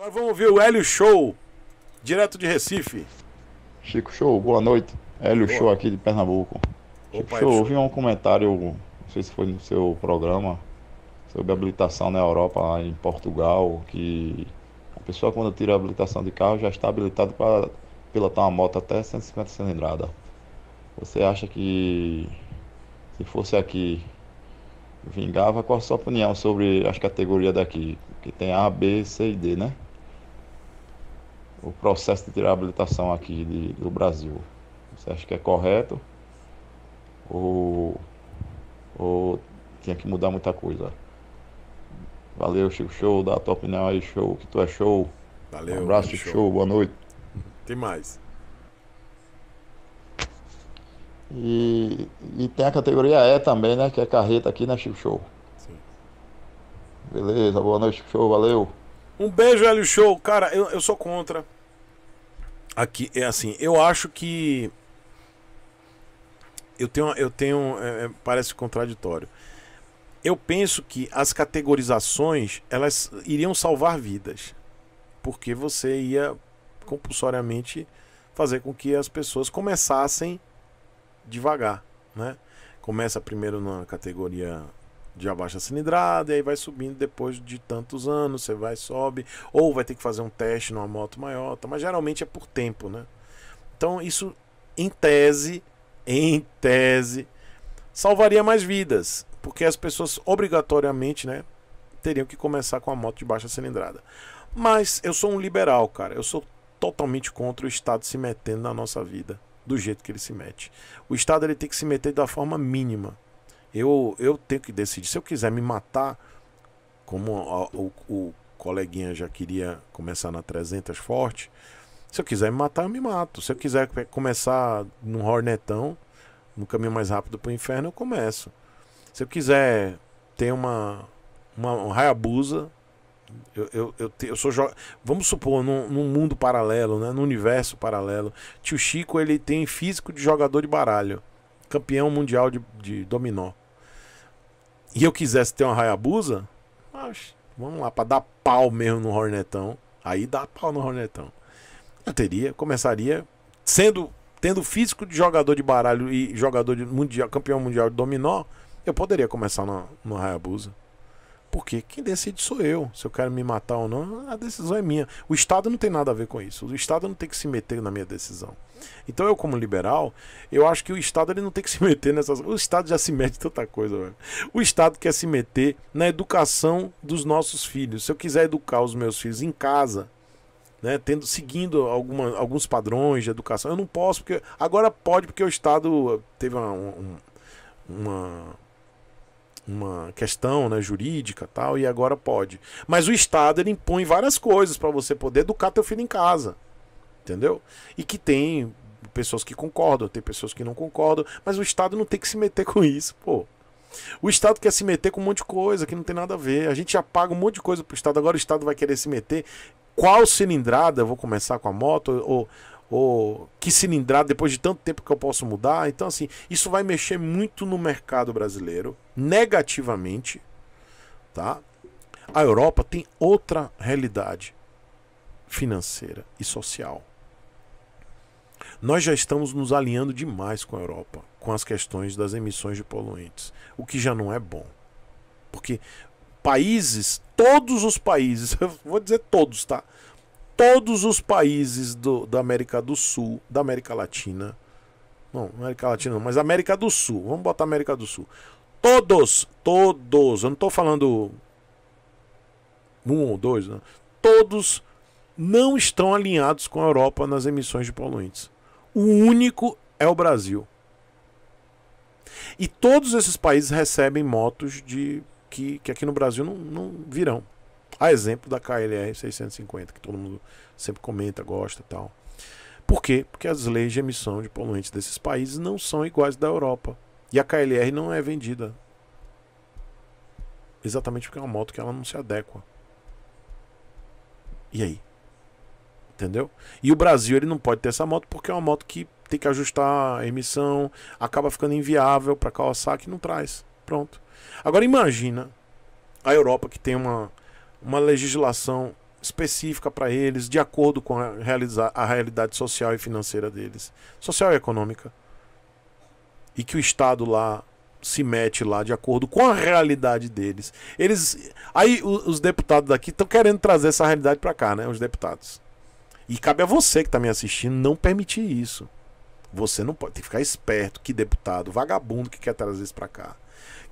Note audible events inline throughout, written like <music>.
Agora vamos ver o Hélio Show, direto de Recife. Chico Show, boa noite. Hélio boa. Show aqui de Pernambuco. Opa, Chico Show, eu vi um comentário, não sei se foi no seu programa, sobre habilitação na Europa, lá em Portugal, que a pessoa quando tira a habilitação de carro já está habilitado para pilotar uma moto até 150 cilindrada. Você acha que se fosse aqui vingava? Qual a sua opinião sobre as categorias daqui? Que tem A, B, C e D, né? o processo de habilitação aqui de, do Brasil. Você acha que é correto? Ou, ou tinha que mudar muita coisa? Valeu, Chico Show, dá a tua opinião aí, show, que tu é show. Valeu. Um abraço, Chico show. show, boa noite. Tem mais. E, e tem a categoria E também, né? Que é carreta aqui, né, Chico Show? Sim. Beleza, boa noite, Chico Show, valeu. Um beijo, Hélio Show. Cara, eu, eu sou contra. Aqui, é assim, eu acho que. Eu tenho. Eu tenho é, é, parece contraditório. Eu penso que as categorizações elas iriam salvar vidas. Porque você ia compulsoriamente fazer com que as pessoas começassem devagar, né? Começa primeiro na categoria de abaixo cilindrada, e aí vai subindo depois de tantos anos, você vai, sobe, ou vai ter que fazer um teste numa moto maior, tá? mas geralmente é por tempo, né? Então isso, em tese, em tese, salvaria mais vidas, porque as pessoas obrigatoriamente, né, teriam que começar com a moto de baixa cilindrada. Mas eu sou um liberal, cara, eu sou totalmente contra o Estado se metendo na nossa vida, do jeito que ele se mete. O Estado ele tem que se meter da forma mínima, eu, eu tenho que decidir. Se eu quiser me matar, como a, o, o coleguinha já queria começar na 300 forte, se eu quiser me matar, eu me mato. Se eu quiser começar num hornetão, no caminho mais rápido para o inferno, eu começo. Se eu quiser ter uma, uma um Hayabusa, eu, eu, eu, te, eu sou jo... Vamos supor, num, num, mundo paralelo, né? num universo paralelo, tio Chico ele tem físico de jogador de baralho, campeão mundial de, de dominó e eu quisesse ter uma Hayabusa, vamos lá, para dar pau mesmo no Hornetão. Aí dá pau no Hornetão. Eu teria, começaria sendo tendo físico de jogador de baralho e jogador de mundial, campeão mundial de dominó, eu poderia começar no, no Hayabusa. Porque quem decide sou eu. Se eu quero me matar ou não, a decisão é minha. O Estado não tem nada a ver com isso. O Estado não tem que se meter na minha decisão. Então eu, como liberal, eu acho que o Estado ele não tem que <laughs> se meter nessas O Estado já se mete em tanta coisa, velho. O Estado quer se meter na educação dos nossos filhos. Se eu quiser educar os meus filhos em casa, né, tendo, seguindo alguma, alguns padrões de educação, eu não posso, porque. Agora pode, porque o Estado teve uma, uma, uma uma questão né, jurídica tal, e agora pode. Mas o Estado ele impõe várias coisas para você poder educar teu filho em casa. Entendeu? E que tem pessoas que concordam, tem pessoas que não concordam, mas o Estado não tem que se meter com isso, pô. O Estado quer se meter com um monte de coisa que não tem nada a ver. A gente já paga um monte de coisa pro Estado, agora o Estado vai querer se meter. Qual cilindrada? Eu vou começar com a moto ou, ou que cilindrada depois de tanto tempo que eu posso mudar. Então, assim, isso vai mexer muito no mercado brasileiro, negativamente, tá? A Europa tem outra realidade financeira e social. Nós já estamos nos alinhando demais com a Europa, com as questões das emissões de poluentes, o que já não é bom. Porque países, todos os países, <laughs> eu vou dizer todos, tá? todos os países do, da América do Sul, da América Latina. Não, é América Latina não, mas América do Sul. Vamos botar América do Sul. Todos, todos, eu não estou falando um ou dois, não. Né? todos não estão alinhados com a Europa nas emissões de poluentes. O único é o Brasil. E todos esses países recebem motos de que, que aqui no Brasil não, não virão. A exemplo da KLR 650, que todo mundo sempre comenta, gosta e tal. Por quê? Porque as leis de emissão de poluentes desses países não são iguais da Europa. E a KLR não é vendida. Exatamente porque é uma moto que ela não se adequa. E aí? Entendeu? E o Brasil ele não pode ter essa moto porque é uma moto que tem que ajustar a emissão, acaba ficando inviável para Kawasaki, não traz. Pronto. Agora imagina a Europa que tem uma uma legislação específica para eles, de acordo com a, realizar, a realidade social e financeira deles, social e econômica. E que o Estado lá se mete lá de acordo com a realidade deles. Eles aí os deputados daqui estão querendo trazer essa realidade para cá, né, os deputados. E cabe a você que está me assistindo não permitir isso. Você não pode tem que ficar esperto que deputado vagabundo que quer trazer isso para cá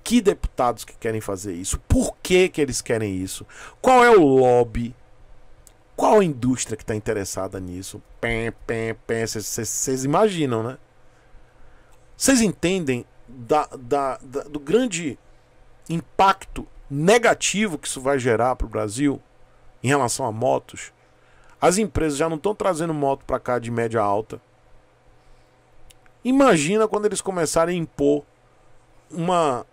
que deputados que querem fazer isso, por que, que eles querem isso, qual é o lobby, qual a indústria que está interessada nisso. Vocês imaginam, né? Vocês entendem da, da, da, do grande impacto negativo que isso vai gerar para o Brasil em relação a motos? As empresas já não estão trazendo moto para cá de média alta. Imagina quando eles começarem a impor uma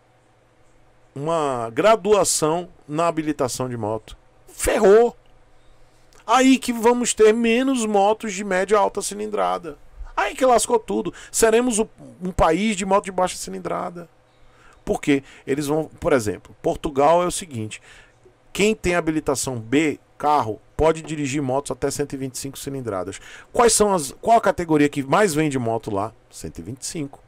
uma graduação na habilitação de moto. Ferrou. Aí que vamos ter menos motos de média alta cilindrada. Aí que lascou tudo. Seremos um país de moto de baixa cilindrada. Porque eles vão, por exemplo, Portugal é o seguinte: quem tem habilitação B, carro, pode dirigir motos até 125 cilindradas. Quais são as qual a categoria que mais vende moto lá? 125.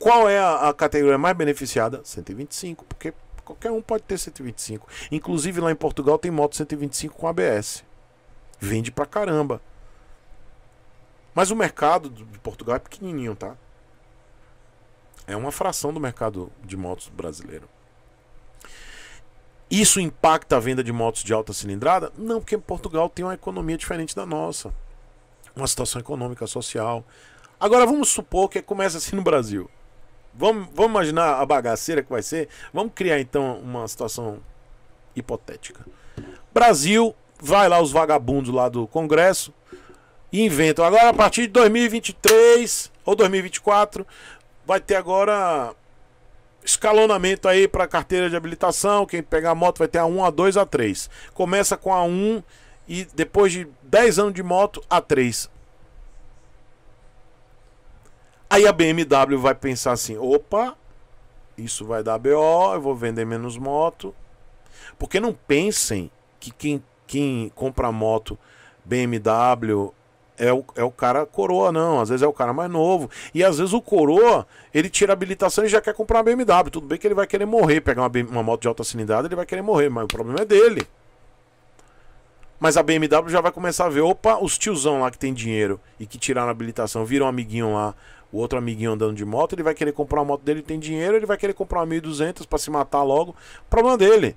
Qual é a, a categoria mais beneficiada? 125, porque qualquer um pode ter 125. Inclusive lá em Portugal tem moto 125 com ABS. Vende pra caramba. Mas o mercado de Portugal é pequenininho, tá? É uma fração do mercado de motos brasileiro. Isso impacta a venda de motos de alta cilindrada? Não, porque Portugal tem uma economia diferente da nossa. Uma situação econômica, social. Agora vamos supor que começa assim no Brasil. Vamos, vamos imaginar a bagaceira que vai ser. Vamos criar então uma situação hipotética. Brasil, vai lá os vagabundos lá do Congresso e inventam. Agora, a partir de 2023 ou 2024, vai ter agora escalonamento aí para carteira de habilitação. Quem pegar a moto vai ter a 1, a 2, a 3. Começa com a 1 e depois de 10 anos de moto, a 3. Aí a BMW vai pensar assim: opa, isso vai dar BO, eu vou vender menos moto. Porque não pensem que quem, quem compra moto BMW é o, é o cara coroa, não. Às vezes é o cara mais novo. E às vezes o coroa, ele tira a habilitação e já quer comprar uma BMW. Tudo bem que ele vai querer morrer, pegar uma, uma moto de alta cilindrada, ele vai querer morrer, mas o problema é dele. Mas a BMW já vai começar a ver, opa, os tiozão lá que tem dinheiro e que tiraram a habilitação, viram um amiguinho lá o outro amiguinho andando de moto, ele vai querer comprar a moto dele, tem dinheiro, ele vai querer comprar uma 1200 para se matar logo. Problema dele.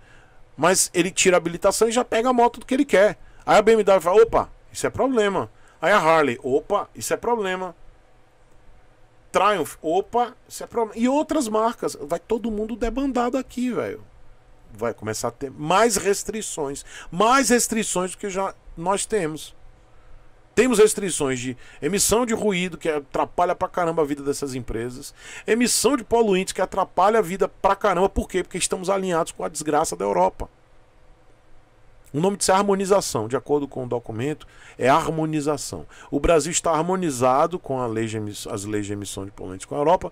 Mas ele tira a habilitação e já pega a moto do que ele quer. Aí a BMW fala: opa, isso é problema. Aí a Harley: opa, isso é problema. Triumph, opa, isso é problema. E outras marcas. Vai todo mundo debandado aqui, velho. Vai começar a ter mais restrições. Mais restrições do que já nós temos. Temos restrições de emissão de ruído, que atrapalha pra caramba a vida dessas empresas. Emissão de poluentes, que atrapalha a vida pra caramba. Por quê? Porque estamos alinhados com a desgraça da Europa. O nome disso é harmonização, de acordo com o documento, é harmonização. O Brasil está harmonizado com lei as leis de emissão de poluentes com a Europa,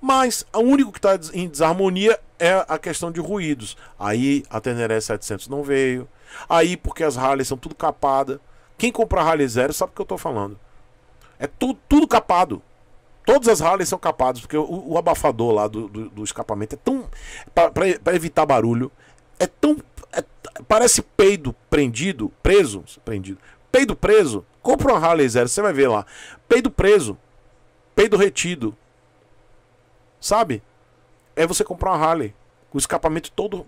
mas o único que está em desarmonia é a questão de ruídos. Aí a Teneré 700 não veio, aí porque as Harley são tudo capada. Quem compra Harley zero sabe o que eu tô falando. É tu, tudo capado. Todas as Harley são capadas, porque o, o abafador lá do, do, do, escapamento é tão. para evitar barulho, é tão. É, parece peido prendido, preso, prendido. Peido preso. Compra uma Harley zero, você vai ver lá. Peido preso. Peido retido. Sabe? É você comprar uma Harley. Com o escapamento todo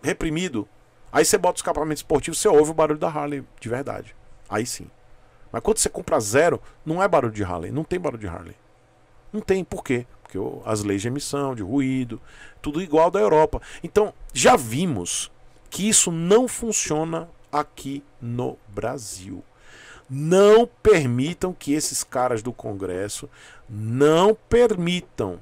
reprimido. Aí você bota o escapamento esportivo, você ouve o barulho da Harley de verdade. Aí sim. Mas quando você compra zero, não é barulho de Harley. Não tem barulho de Harley. Não tem. Por quê? Porque as leis de emissão, de ruído, tudo igual da Europa. Então, já vimos que isso não funciona aqui no Brasil. Não permitam que esses caras do Congresso não permitam.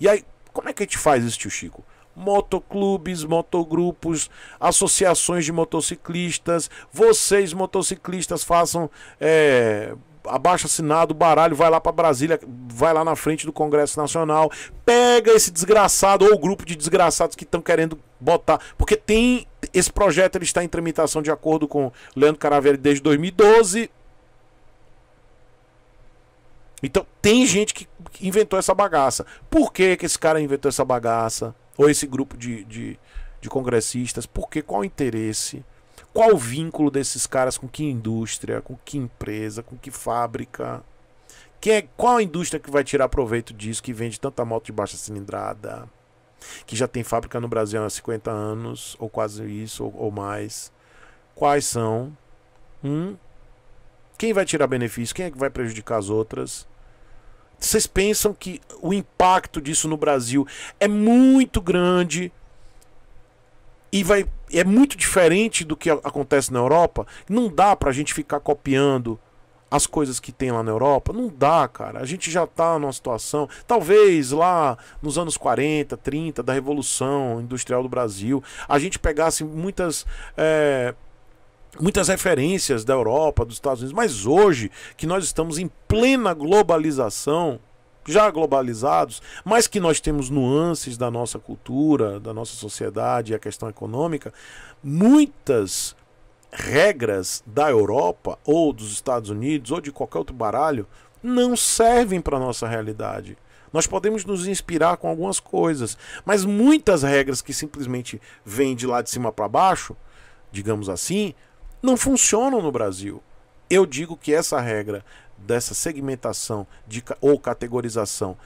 E aí, como é que a gente faz isso, tio Chico? motoclubes, motogrupos, associações de motociclistas. Vocês, motociclistas, façam. É, abaixo assinado, baralho, vai lá para Brasília, vai lá na frente do Congresso Nacional, pega esse desgraçado ou o grupo de desgraçados que estão querendo botar, porque tem esse projeto ele está em tramitação de acordo com Leandro Caravelli desde 2012. Então, tem gente que inventou essa bagaça. Por que que esse cara inventou essa bagaça? ou esse grupo de, de, de congressistas, porque qual o interesse, qual o vínculo desses caras com que indústria, com que empresa, com que fábrica, quem é, qual a indústria que vai tirar proveito disso, que vende tanta moto de baixa cilindrada, que já tem fábrica no Brasil há 50 anos, ou quase isso, ou, ou mais. Quais são? Hum? Quem vai tirar benefício? Quem é que vai prejudicar as outras? Vocês pensam que o impacto disso no Brasil é muito grande e vai é muito diferente do que acontece na Europa? Não dá pra gente ficar copiando as coisas que tem lá na Europa? Não dá, cara. A gente já tá numa situação. Talvez lá nos anos 40, 30, da Revolução Industrial do Brasil, a gente pegasse muitas. É, muitas referências da Europa, dos Estados Unidos, mas hoje que nós estamos em plena globalização, já globalizados, mas que nós temos nuances da nossa cultura, da nossa sociedade e a questão econômica, muitas regras da Europa ou dos Estados Unidos ou de qualquer outro baralho não servem para a nossa realidade. Nós podemos nos inspirar com algumas coisas, mas muitas regras que simplesmente vêm de lá de cima para baixo, digamos assim, não funcionam no Brasil. Eu digo que essa regra dessa segmentação de, ou categorização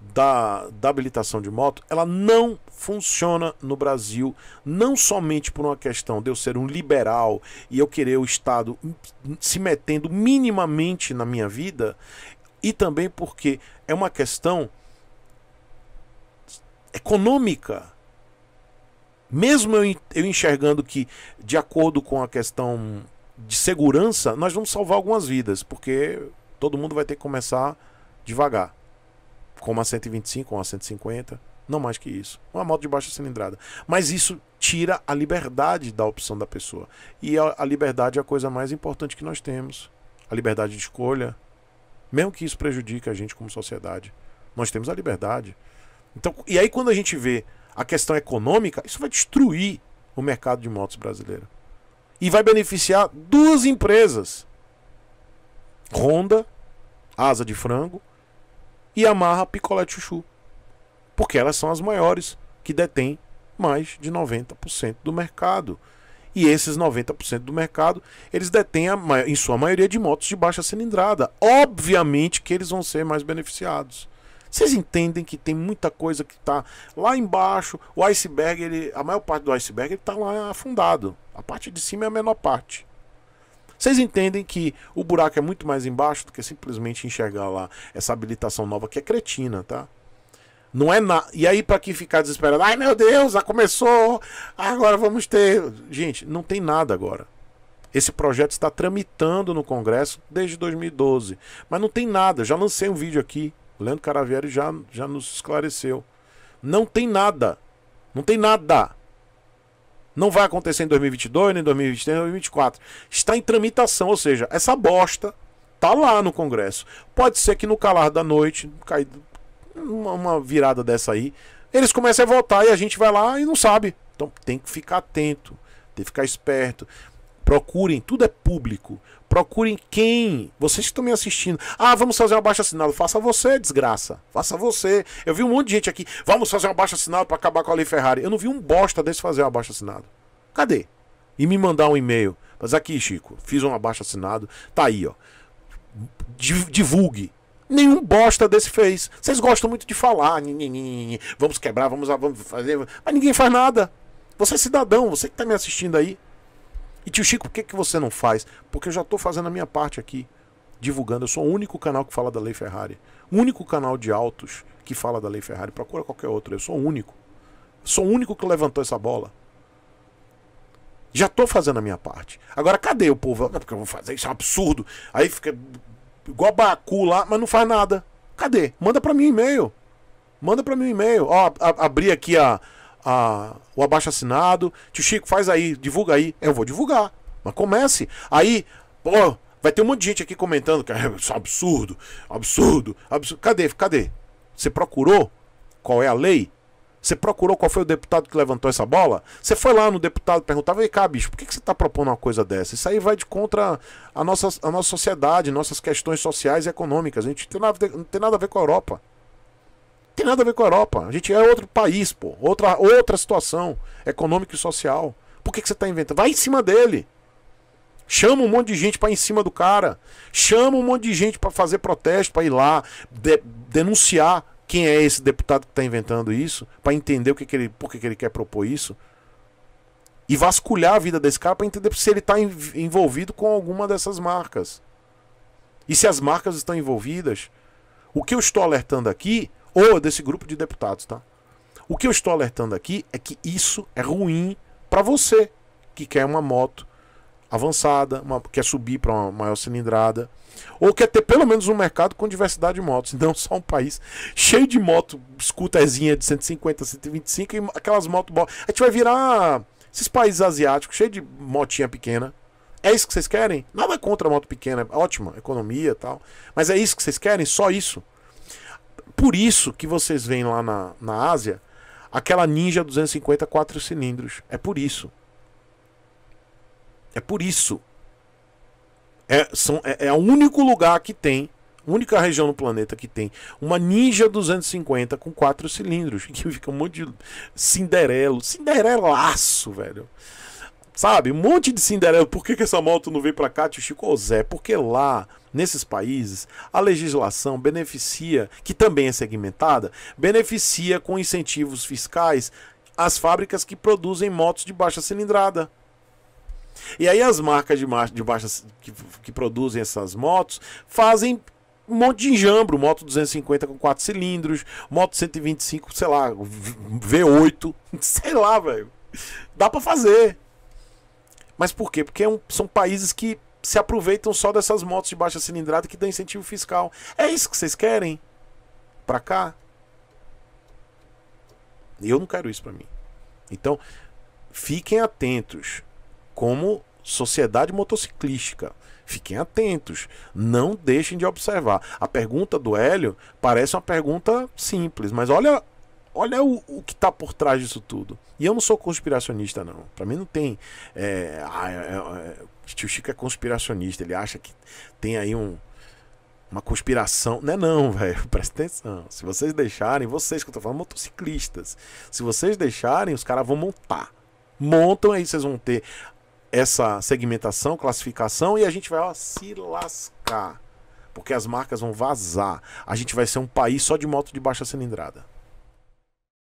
da, da habilitação de moto, ela não funciona no Brasil, não somente por uma questão de eu ser um liberal e eu querer o Estado se metendo minimamente na minha vida, e também porque é uma questão econômica. Mesmo eu enxergando que, de acordo com a questão de segurança, nós vamos salvar algumas vidas, porque todo mundo vai ter que começar devagar. Com uma 125, uma 150, não mais que isso. Uma moto de baixa cilindrada. Mas isso tira a liberdade da opção da pessoa. E a, a liberdade é a coisa mais importante que nós temos. A liberdade de escolha. Mesmo que isso prejudique a gente como sociedade. Nós temos a liberdade. Então, e aí quando a gente vê a questão econômica, isso vai destruir o mercado de motos brasileiro. E vai beneficiar duas empresas: Honda, Asa de Frango, e Yamaha Picolé Chuchu. Porque elas são as maiores, que detêm mais de 90% do mercado. E esses 90% do mercado, eles detêm, a, em sua maioria, de motos de baixa cilindrada. Obviamente que eles vão ser mais beneficiados. Vocês entendem que tem muita coisa que está lá embaixo. O iceberg, ele, a maior parte do iceberg está lá afundado. A parte de cima é a menor parte. Vocês entendem que o buraco é muito mais embaixo do que simplesmente enxergar lá essa habilitação nova que é cretina, tá? Não é na... E aí, para que ficar desesperado? Ai meu Deus, já começou! Agora vamos ter. Gente, não tem nada agora. Esse projeto está tramitando no Congresso desde 2012. Mas não tem nada. já lancei um vídeo aqui Leandro Caravieri já, já nos esclareceu. Não tem nada. Não tem nada. Não vai acontecer em 2022, nem em 2023, nem em 2024. Está em tramitação, ou seja, essa bosta tá lá no Congresso. Pode ser que no calar da noite, cai uma virada dessa aí, eles comecem a votar e a gente vai lá e não sabe. Então tem que ficar atento, tem que ficar esperto. Procurem, tudo é público. Procurem quem. Vocês que estão me assistindo. Ah, vamos fazer uma baixa assinado. Faça você, desgraça. Faça você. Eu vi um monte de gente aqui. Vamos fazer uma baixa assinado para acabar com a Lei Ferrari. Eu não vi um bosta desse fazer uma baixa assinado. Cadê? E me mandar um e-mail. Mas aqui, Chico, fiz um abaixo assinado. Tá aí, ó. Divulgue. Nenhum bosta desse fez. Vocês gostam muito de falar. Vamos quebrar, vamos, fazer. Mas ninguém faz nada. Você é cidadão, você que está me assistindo aí. E tio Chico, por que, que você não faz? Porque eu já estou fazendo a minha parte aqui, divulgando. Eu sou o único canal que fala da Lei Ferrari. O único canal de autos que fala da Lei Ferrari. Procura qualquer outro, eu sou o único. Sou o único que levantou essa bola. Já estou fazendo a minha parte. Agora, cadê o povo? Não, porque eu vou fazer isso, é um absurdo. Aí fica igual Baku lá, mas não faz nada. Cadê? Manda para mim e-mail. Manda para mim e-mail. Ó, abri aqui a, a, o abaixo assinado. Tio Chico, faz aí, divulga aí. Eu vou divulgar. Mas comece. Aí, pô, vai ter um monte de gente aqui comentando que <laughs> é absurdo, absurdo, absurdo. Cadê? Cadê? Você procurou qual é a lei? Você procurou qual foi o deputado que levantou essa bola? Você foi lá no deputado perguntar, vem cá, bicho, por que, que você está propondo uma coisa dessa? Isso aí vai de contra a nossa, a nossa sociedade, nossas questões sociais e econômicas. A gente não tem nada, não tem nada a ver com a Europa. Tem nada a ver com a Europa. A gente é outro país, pô. Outra, outra situação econômica e social. Por que, que você está inventando? Vai em cima dele. Chama um monte de gente para em cima do cara. Chama um monte de gente para fazer protesto, para ir lá de, denunciar quem é esse deputado que está inventando isso, para entender o que, que ele, por que, que ele quer propor isso. E vasculhar a vida desse cara para entender se ele está envolvido com alguma dessas marcas. E se as marcas estão envolvidas, o que eu estou alertando aqui ou desse grupo de deputados, tá? O que eu estou alertando aqui é que isso é ruim para você que quer uma moto avançada, uma, quer subir para uma maior cilindrada, ou quer ter pelo menos um mercado com diversidade de motos, <laughs> não só um país cheio de moto, scooterzinha de 150, 125 e aquelas motos. A gente vai virar esses países asiáticos cheio de motinha pequena. É isso que vocês querem? Nada contra a moto pequena, é ótima, economia tal. Mas é isso que vocês querem? Só isso? Por isso que vocês veem lá na, na Ásia aquela Ninja 250 quatro cilindros. É por isso. É por isso. É, são, é, é o único lugar que tem, única região no planeta que tem uma Ninja 250 com quatro cilindros. <laughs> Que fica um monte de cinderelo, cinderelaço, velho. Sabe? Um monte de Cinderela. Por que, que essa moto não veio para cá, tio Chico? Ô Zé, porque lá, nesses países, a legislação beneficia, que também é segmentada, beneficia com incentivos fiscais as fábricas que produzem motos de baixa cilindrada. E aí as marcas de, de baixa que, que produzem essas motos fazem um monte de enjambro, moto 250 com 4 cilindros, moto 125, sei lá, V8, <laughs> sei lá, velho. Dá para fazer. Mas por quê? Porque é um, são países que se aproveitam só dessas motos de baixa cilindrada que dão incentivo fiscal. É isso que vocês querem? Pra cá? eu não quero isso para mim. Então, fiquem atentos. Como sociedade motociclística, fiquem atentos. Não deixem de observar. A pergunta do Hélio parece uma pergunta simples, mas olha olha o, o que está por trás disso tudo. E eu não sou conspiracionista, não. Para mim não tem. É, ah, é, é, é, tio Chico é conspiracionista, ele acha que tem aí um, uma conspiração. Não é não, <laughs> velho. Presta atenção. Se vocês deixarem, vocês que eu tô falando, motociclistas. Se vocês deixarem, os caras vão montar. Montam aí, vocês vão ter essa segmentação, classificação e a gente vai ó, se lascar. Porque as marcas vão vazar. A gente vai ser um país só de moto de baixa cilindrada.